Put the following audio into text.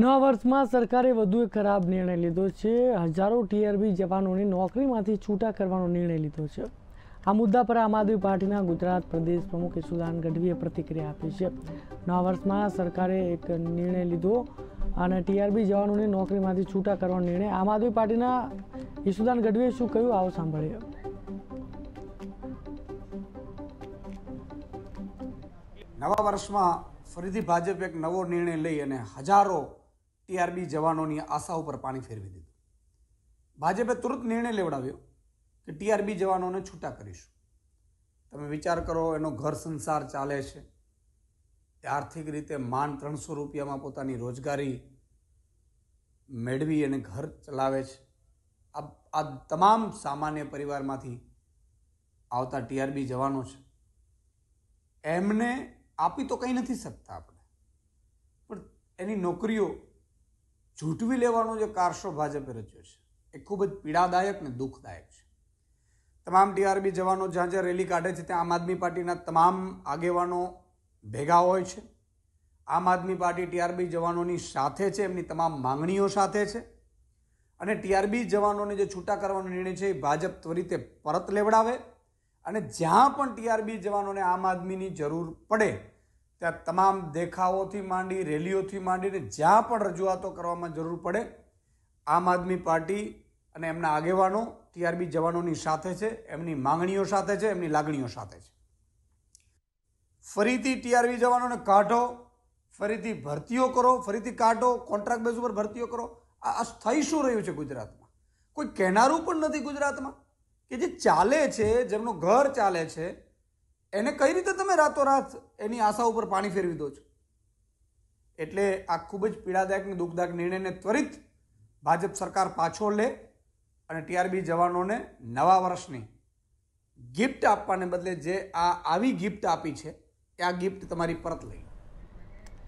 નવા વર્ષમાં સરકારે વધુ એક ખરાબ નિર્ણય લીધો છે હજારો ટીઆરબી જવાનોને નોકરીમાંથી છૂટા કરવાનો નિર્ણય લીધો છે આ મુદ્દા પર આમ આદમી પાર્ટીના ગુજરાત પ્રદેશ પ્રમુખ યશુદાન ગઢવીએ પ્રતિક્રિયા આપી છે નવા વર્ષમાં સરકારે એક નિર્ણય લીધો અને ટીઆરબી જવાનોને નોકરીમાંથી છૂટા કરવાનો નિર્ણય આમ આદમી પાર્ટીના યશુદાન ગઢવીએ શું કહ્યું આવો સાંભળીએ નવા વર્ષમાં ફરીથી ભાજપ એક નવો નિર્ણય લઈ અને હજારો ટીઆરબી જવાનોની આશા ઉપર પાણી ફેરવી દીધું ભાજપે તુરંત નિર્ણય લેવડાવ્યો કે ટીઆરબી જવાનોને છૂટા કરીશું તમે વિચાર કરો એનો ઘર સંસાર ચાલે છે આર્થિક રીતે માન ત્રણસો રૂપિયામાં પોતાની રોજગારી મેળવી અને ઘર ચલાવે છે આ તમામ સામાન્ય પરિવારમાંથી આવતા ટીઆરબી જવાનો છે એમને આપી તો કંઈ નથી શકતા આપણે પણ એની નોકરીઓ ઝૂંટવી લેવાનો જે કારસો ભાજપે રચ્યો છે એ ખૂબ જ પીડાદાયક ને દુઃખદાયક છે તમામ ટીઆરબી જવાનો જ્યાં જ્યાં રેલી કાઢે છે ત્યાં આમ આદમી પાર્ટીના તમામ આગેવાનો ભેગા હોય છે આમ આદમી પાર્ટી ટીઆરબી જવાનોની સાથે છે એમની તમામ માંગણીઓ સાથે છે અને ટીઆરબી જવાનોને જે છૂટા કરવાનો નિર્ણય છે એ ભાજપ ત્વરિતે પરત લેવડાવે અને જ્યાં પણ ટીઆરબી જવાનોને આમ આદમીની જરૂર પડે ત્યાં તમામ દેખાવોથી માંડી રેલીઓથી માંડીને જ્યાં પણ રજૂઆતો કરવામાં જરૂર પડે આમ આદમી પાર્ટી અને એમના આગેવાનો ટીઆરબી જવાનોની સાથે છે એમની માંગણીઓ સાથે છે એમની લાગણીઓ સાથે છે ફરીથી ટીઆરબી જવાનોને કાઢો ફરીથી ભરતીઓ કરો ફરીથી કાઢો કોન્ટ્રાક્ટ બેઝ ઉપર ભરતીઓ કરો આ થઈ શું રહ્યું છે ગુજરાતમાં કોઈ કહેનારું પણ નથી ગુજરાતમાં કે જે ચાલે છે જેમનું ઘર ચાલે છે એને કઈ રીતે તમે રાતોરાત એની આશા ઉપર પાણી ફેરવી દો છો એટલે આ ખૂબ જ પીડાદાયક અને દુઃખદાયક નિર્ણયને ત્વરિત ભાજપ સરકાર પાછો લે અને ટીઆરબી જવાનોને નવા વર્ષની ગિફ્ટ આપવાને બદલે જે આ આવી ગિફ્ટ આપી છે એ આ ગિફ્ટ તમારી પરત લઈ